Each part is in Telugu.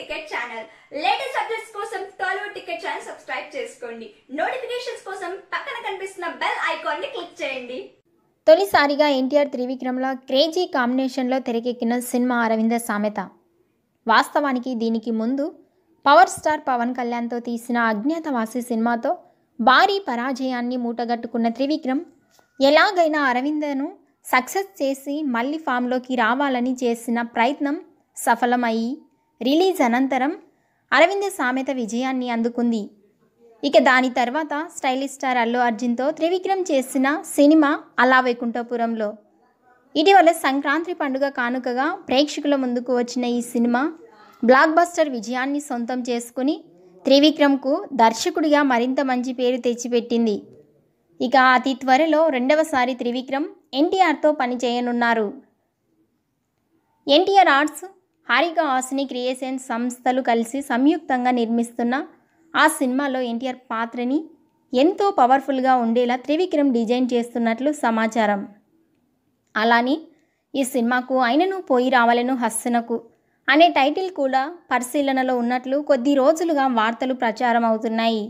టికెట్ ఛానల్ లేటెస్ట్ అప్డేట్స్ కోసం టాలీవుడ్ టికెట్ ఛానల్ సబ్స్క్రైబ్ చేసుకోండి నోటిఫికేషన్స్ కోసం పక్కన కనిపిస్తున్న బెల్ ఐకాన్ ని క్లిక్ చేయండి తొలిసారిగా ఎన్టీఆర్ త్రివిక్రమ్లో క్రేజీ కాంబినేషన్లో తెరకెక్కిన సినిమా అరవింద సామెత వాస్తవానికి దీనికి ముందు పవర్ స్టార్ పవన్ కళ్యాణ్తో తీసిన అజ్ఞాతవాసి సినిమాతో భారీ పరాజయాన్ని మూటగట్టుకున్న త్రివిక్రమ్ ఎలాగైనా అరవిందను సక్సెస్ చేసి మళ్ళీ ఫామ్లోకి రావాలని చేసిన ప్రయత్నం సఫలమయ్యి రిలీజ్ అనంతరం అరవింద్ సామెత విజయాన్ని అందుకుంది ఇక దాని తర్వాత స్టైలిష్ స్టార్ అల్లు అర్జున్తో త్రివిక్రమ్ చేసిన సినిమా అలా వైకుంఠపురంలో ఇటీవల సంక్రాంతి పండుగ కానుకగా ప్రేక్షకుల ముందుకు వచ్చిన ఈ సినిమా బ్లాక్ బస్టర్ విజయాన్ని సొంతం చేసుకుని త్రివిక్రమ్కు దర్శకుడిగా మరింత మంచి పేరు తెచ్చిపెట్టింది ఇక అతి త్వరలో రెండవసారి త్రివిక్రమ్ ఎన్టీఆర్తో పనిచేయనున్నారు ఎన్టీఆర్ ఆర్ట్స్ హారిక హాస్ని క్రియేషన్ సంస్థలు కలిసి సంయుక్తంగా నిర్మిస్తున్న ఆ సినిమాలో ఎన్టీఆర్ పాత్రని ఎంతో పవర్ఫుల్గా ఉండేలా త్రివిక్రమ్ డిజైన్ చేస్తున్నట్లు సమాచారం అలానే ఈ సినిమాకు అయినను పోయి రావాలను హస్సనకు అనే టైటిల్ కూడా పరిశీలనలో ఉన్నట్లు కొద్ది రోజులుగా వార్తలు ప్రచారం అవుతున్నాయి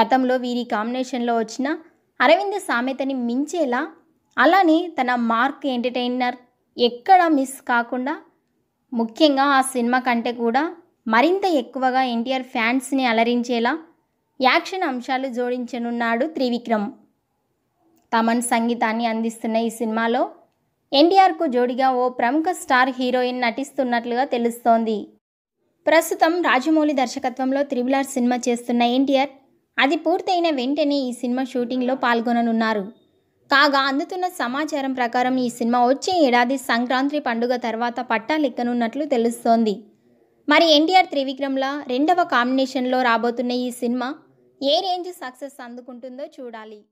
గతంలో వీరి కాంబినేషన్లో వచ్చిన అరవింద్ సామెతని మించేలా అలానే తన మార్క్ ఎంటర్టైనర్ ఎక్కడా మిస్ కాకుండా ముఖ్యంగా ఆ సినిమా కంటే కూడా మరింత ఎక్కువగా ఎన్టీఆర్ ఫ్యాన్స్ని అలరించేలా యాక్షన్ అంశాలు జోడించనున్నాడు త్రివిక్రమ్ తమన్ సంగీతాన్ని అందిస్తున్న ఈ సినిమాలో ఎన్టీఆర్కు జోడిగా ఓ ప్రముఖ స్టార్ హీరోయిన్ నటిస్తున్నట్లుగా తెలుస్తోంది ప్రస్తుతం రాజమౌళి దర్శకత్వంలో త్రిబులార్ సినిమా చేస్తున్న ఎన్టీఆర్ అది పూర్తయిన వెంటనే ఈ సినిమా షూటింగ్లో పాల్గొననున్నారు కాగా అందుతున్న సమాచారం ప్రకారం ఈ సినిమా వచ్చే ఏడాది సంక్రాంతి పండుగ తర్వాత పట్టాలెక్కనున్నట్లు తెలుస్తోంది మరి ఎన్టీఆర్ త్రివిక్రమ్ల రెండవ కాంబినేషన్లో రాబోతున్న ఈ సినిమా ఏ రేంజ్ సక్సెస్ అందుకుంటుందో చూడాలి